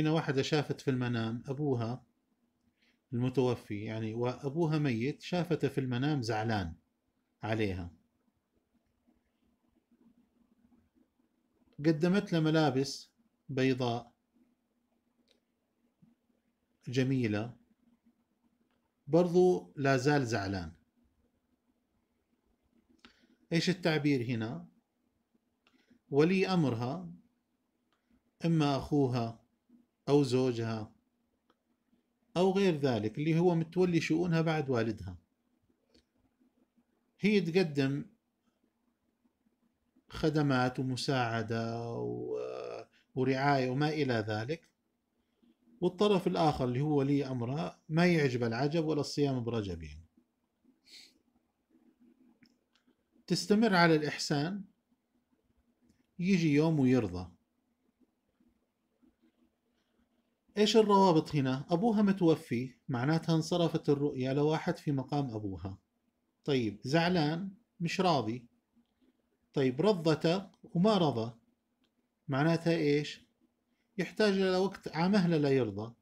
هنا واحدة شافت في المنام أبوها المتوفي يعني وأبوها ميت شافته في المنام زعلان عليها قدمت له ملابس بيضاء جميلة برضو لا زال زعلان ايش التعبير هنا ولي امرها اما اخوها أو زوجها أو غير ذلك اللي هو متولي شؤونها بعد والدها هي تقدم خدمات ومساعدة ورعاية وما إلى ذلك والطرف الآخر اللي هو ولي أمرها ما يعجب العجب ولا الصيام برجبه تستمر على الإحسان يجي يوم ويرضى إيش الروابط هنا؟ أبوها متوفي معناتها انصرفت الرؤية لواحد في مقام أبوها طيب زعلان مش راضي طيب رضته وما رضى معناتها إيش؟ يحتاج إلى وقت عمهلة لا يرضى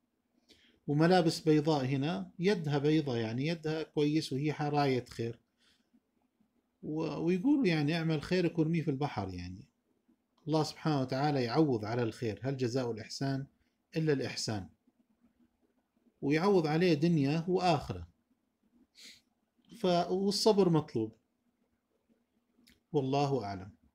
وملابس بيضاء هنا يدها بيضاء يعني يدها كويس وهي حراية خير ويقولوا يعني اعمل خيرك وارميه في البحر يعني الله سبحانه وتعالى يعوض على الخير هل جزاء الإحسان إلا الإحسان ويعوض عليه دنيا وآخرة والصبر مطلوب والله أعلم